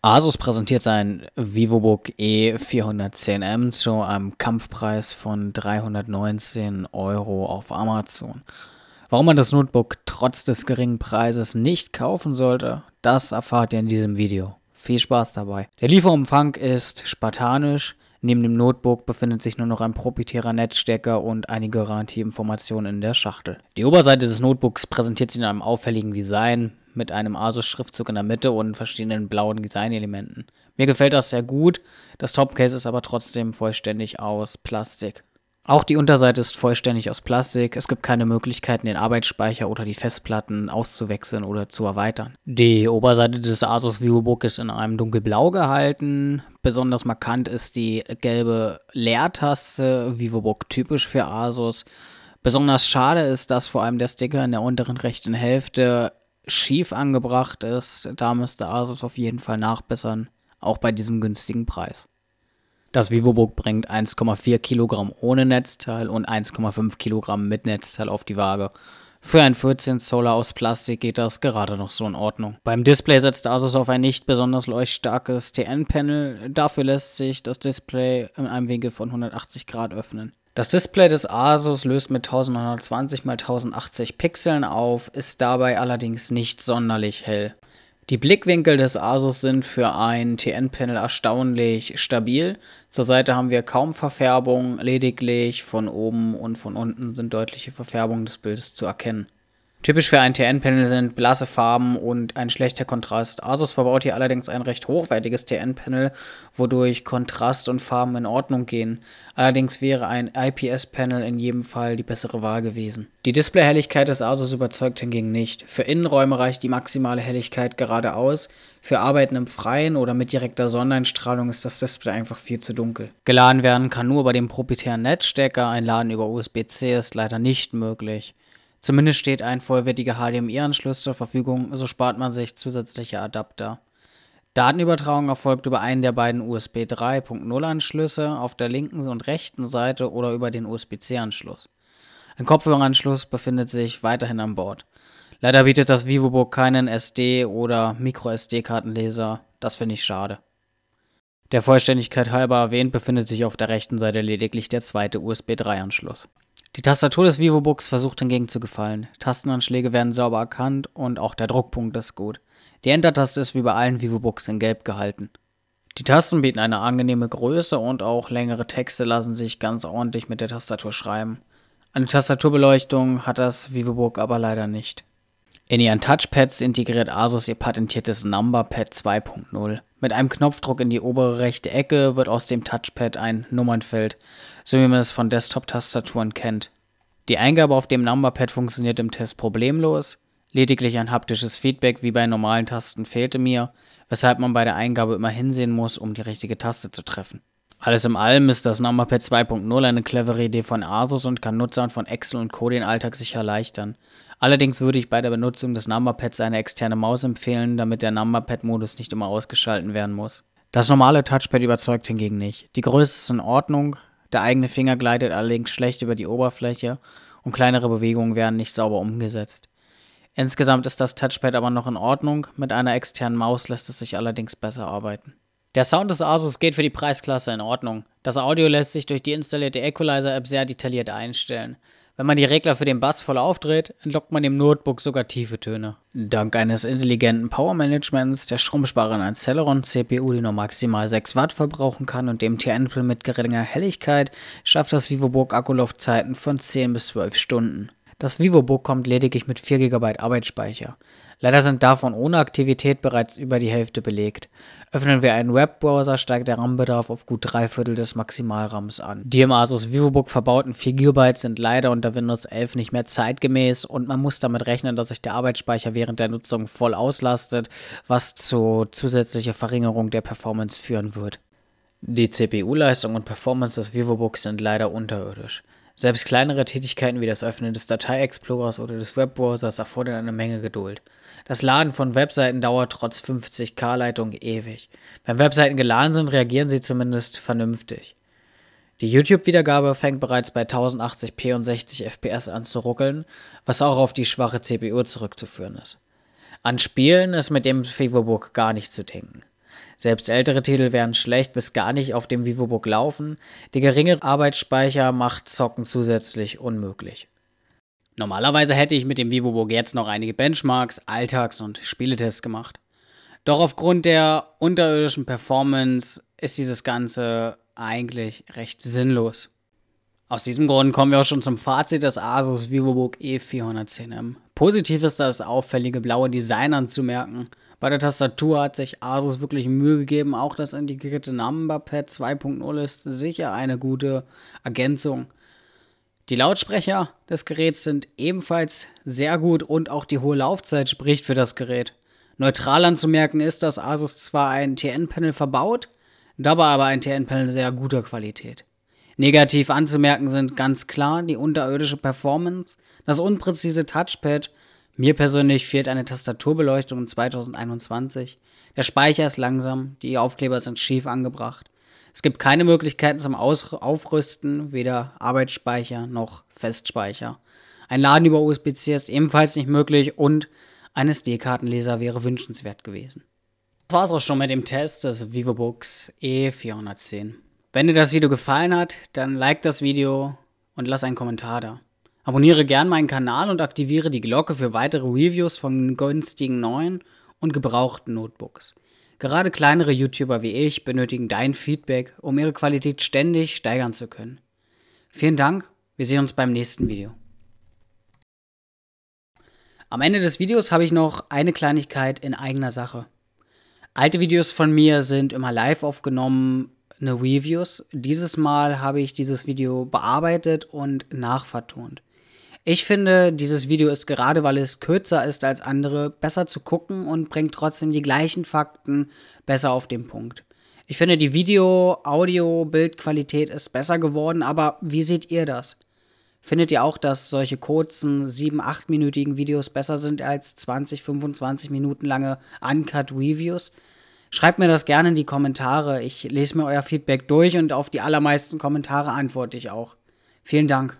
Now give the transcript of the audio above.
Asus präsentiert sein VivoBook E410M zu einem Kampfpreis von 319 Euro auf Amazon. Warum man das Notebook trotz des geringen Preises nicht kaufen sollte, das erfahrt ihr in diesem Video. Viel Spaß dabei. Der Lieferumfang ist spartanisch. Neben dem Notebook befindet sich nur noch ein proprietärer Netzstecker und einige Garantieinformationen in der Schachtel. Die Oberseite des Notebooks präsentiert sich in einem auffälligen Design mit einem Asus-Schriftzug in der Mitte und verschiedenen blauen Designelementen. Mir gefällt das sehr gut. Das Topcase ist aber trotzdem vollständig aus Plastik. Auch die Unterseite ist vollständig aus Plastik. Es gibt keine Möglichkeiten, den Arbeitsspeicher oder die Festplatten auszuwechseln oder zu erweitern. Die Oberseite des Asus VivoBook ist in einem dunkelblau gehalten. Besonders markant ist die gelbe Leertaste, VivoBook typisch für Asus. Besonders schade ist, dass vor allem der Sticker in der unteren rechten Hälfte schief angebracht ist, da müsste Asus auf jeden Fall nachbessern, auch bei diesem günstigen Preis. Das Vivobook bringt 1,4 Kilogramm ohne Netzteil und 1,5 Kilogramm mit Netzteil auf die Waage. Für ein 14 Zoller aus Plastik geht das gerade noch so in Ordnung. Beim Display setzt Asus auf ein nicht besonders leuchtstarkes TN-Panel. Dafür lässt sich das Display in einem Winkel von 180 Grad öffnen. Das Display des Asus löst mit 1920 x 1080 Pixeln auf, ist dabei allerdings nicht sonderlich hell. Die Blickwinkel des Asus sind für ein TN-Panel erstaunlich stabil. Zur Seite haben wir kaum Verfärbung, lediglich von oben und von unten sind deutliche Verfärbungen des Bildes zu erkennen. Typisch für ein TN-Panel sind blasse Farben und ein schlechter Kontrast. Asus verbaut hier allerdings ein recht hochwertiges TN-Panel, wodurch Kontrast und Farben in Ordnung gehen. Allerdings wäre ein IPS-Panel in jedem Fall die bessere Wahl gewesen. Die Displayhelligkeit des Asus überzeugt hingegen nicht. Für Innenräume reicht die maximale Helligkeit geradeaus. für Arbeiten im Freien oder mit direkter Sonneneinstrahlung ist das Display einfach viel zu dunkel. Geladen werden kann nur bei dem proprietären Netzstecker, ein Laden über USB-C ist leider nicht möglich. Zumindest steht ein vollwertiger HDMI-Anschluss zur Verfügung, so spart man sich zusätzliche Adapter. Datenübertragung erfolgt über einen der beiden USB 3.0 Anschlüsse auf der linken und rechten Seite oder über den USB-C-Anschluss. Ein Kopfhöreranschluss befindet sich weiterhin an Bord. Leider bietet das Vivobook keinen SD- oder microsd kartenleser Das finde ich schade. Der Vollständigkeit halber erwähnt befindet sich auf der rechten Seite lediglich der zweite USB 3-Anschluss. Die Tastatur des VivoBooks versucht hingegen zu gefallen. Tastenanschläge werden sauber erkannt und auch der Druckpunkt ist gut. Die Enter-Taste ist wie bei allen VivoBooks in Gelb gehalten. Die Tasten bieten eine angenehme Größe und auch längere Texte lassen sich ganz ordentlich mit der Tastatur schreiben. Eine Tastaturbeleuchtung hat das VivoBook aber leider nicht. In ihren Touchpads integriert Asus ihr patentiertes NumberPad 2.0. Mit einem Knopfdruck in die obere rechte Ecke wird aus dem Touchpad ein Nummernfeld, so wie man es von Desktop-Tastaturen kennt. Die Eingabe auf dem Numberpad funktioniert im Test problemlos, lediglich ein haptisches Feedback wie bei normalen Tasten fehlte mir, weshalb man bei der Eingabe immer hinsehen muss, um die richtige Taste zu treffen. Alles in allem ist das Numberpad 2.0 eine clevere Idee von Asus und kann Nutzern von Excel und Co. den Alltag sicher erleichtern, Allerdings würde ich bei der Benutzung des Numberpads eine externe Maus empfehlen, damit der Numberpad-Modus nicht immer ausgeschalten werden muss. Das normale Touchpad überzeugt hingegen nicht. Die Größe ist in Ordnung, der eigene Finger gleitet allerdings schlecht über die Oberfläche und kleinere Bewegungen werden nicht sauber umgesetzt. Insgesamt ist das Touchpad aber noch in Ordnung, mit einer externen Maus lässt es sich allerdings besser arbeiten. Der Sound des Asus geht für die Preisklasse in Ordnung. Das Audio lässt sich durch die installierte Equalizer-App sehr detailliert einstellen. Wenn man die Regler für den Bass voll aufdreht, entlockt man dem Notebook sogar tiefe Töne. Dank eines intelligenten Power-Managements, der stromsparenden Celeron-CPU, die nur maximal 6 Watt verbrauchen kann und dem T-Ample mit geringer Helligkeit, schafft das VivoBook Akkulaufzeiten von 10 bis 12 Stunden. Das VivoBook kommt lediglich mit 4 GB Arbeitsspeicher. Leider sind davon ohne Aktivität bereits über die Hälfte belegt. Öffnen wir einen Webbrowser, steigt der RAM-Bedarf auf gut drei Viertel des Maximalrams an. Die im Asus VivoBook verbauten 4 GB sind leider unter Windows 11 nicht mehr zeitgemäß und man muss damit rechnen, dass sich der Arbeitsspeicher während der Nutzung voll auslastet, was zu zusätzlicher Verringerung der Performance führen wird. Die CPU-Leistung und Performance des VivoBooks sind leider unterirdisch. Selbst kleinere Tätigkeiten wie das Öffnen des Datei-Explorers oder des Webbrowsers erfordern eine Menge Geduld. Das Laden von Webseiten dauert trotz 50k-Leitung ewig. Wenn Webseiten geladen sind, reagieren sie zumindest vernünftig. Die YouTube-Wiedergabe fängt bereits bei 1080p und 60 FPS an zu ruckeln, was auch auf die schwache CPU zurückzuführen ist. An Spielen ist mit dem Feverbook gar nicht zu denken. Selbst ältere Titel werden schlecht bis gar nicht auf dem Vivobook laufen. Der geringe Arbeitsspeicher macht Zocken zusätzlich unmöglich. Normalerweise hätte ich mit dem Vivobook jetzt noch einige Benchmarks, Alltags- und Spieletests gemacht. Doch aufgrund der unterirdischen Performance ist dieses Ganze eigentlich recht sinnlos. Aus diesem Grund kommen wir auch schon zum Fazit des Asus VivoBook E410M. Positiv ist das auffällige blaue Design anzumerken, bei der Tastatur hat sich Asus wirklich Mühe gegeben. Auch das integrierte Numberpad 2.0 ist sicher eine gute Ergänzung. Die Lautsprecher des Geräts sind ebenfalls sehr gut und auch die hohe Laufzeit spricht für das Gerät. Neutral anzumerken ist, dass Asus zwar ein TN-Panel verbaut, dabei aber ein TN-Panel sehr guter Qualität. Negativ anzumerken sind ganz klar die unterirdische Performance, das unpräzise Touchpad mir persönlich fehlt eine Tastaturbeleuchtung in 2021. Der Speicher ist langsam, die Aufkleber sind schief angebracht. Es gibt keine Möglichkeiten zum Aus Aufrüsten, weder Arbeitsspeicher noch Festspeicher. Ein Laden über USB-C ist ebenfalls nicht möglich und ein SD-Kartenleser wäre wünschenswert gewesen. Das war's auch schon mit dem Test des VivoBooks E410. Wenn dir das Video gefallen hat, dann like das Video und lass einen Kommentar da. Abonniere gern meinen Kanal und aktiviere die Glocke für weitere Reviews von günstigen neuen und gebrauchten Notebooks. Gerade kleinere YouTuber wie ich benötigen dein Feedback, um ihre Qualität ständig steigern zu können. Vielen Dank, wir sehen uns beim nächsten Video. Am Ende des Videos habe ich noch eine Kleinigkeit in eigener Sache. Alte Videos von mir sind immer live aufgenommen, eine Reviews. Dieses Mal habe ich dieses Video bearbeitet und nachvertont. Ich finde, dieses Video ist gerade, weil es kürzer ist als andere, besser zu gucken und bringt trotzdem die gleichen Fakten besser auf den Punkt. Ich finde, die Video-, Audio-, Bildqualität ist besser geworden, aber wie seht ihr das? Findet ihr auch, dass solche kurzen 7-, 8-minütigen Videos besser sind als 20, 25 Minuten lange Uncut Reviews? Schreibt mir das gerne in die Kommentare. Ich lese mir euer Feedback durch und auf die allermeisten Kommentare antworte ich auch. Vielen Dank.